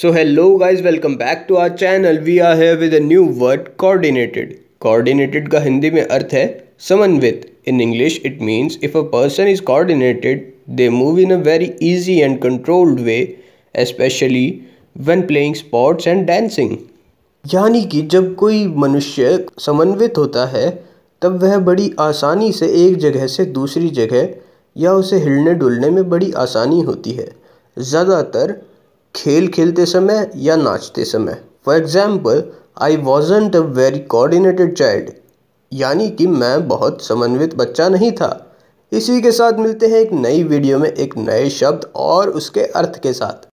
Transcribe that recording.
so hello guys welcome back to our channel we are here with new word coordinated coordinated का हिंदी में अर्थ है समन्वित in English it means if a person is coordinated they move in a very easy and controlled way especially when playing sports and dancing यानी कि जब कोई मनुष्य समन्वित होता है तब वह बड़ी आसानी से एक जगह से दूसरी जगह या उसे हिलने डुलने में बड़ी आसानी होती है ज़्यादातर खेल खेलते समय या नाचते समय for example I wasn't a very coordinated child यानी कि मैं बहुत समन्वित बच्चा नहीं था इसी के साथ मिलते हैं एक नई वीडियो में एक नए शब्द और उसके अर्थ के साथ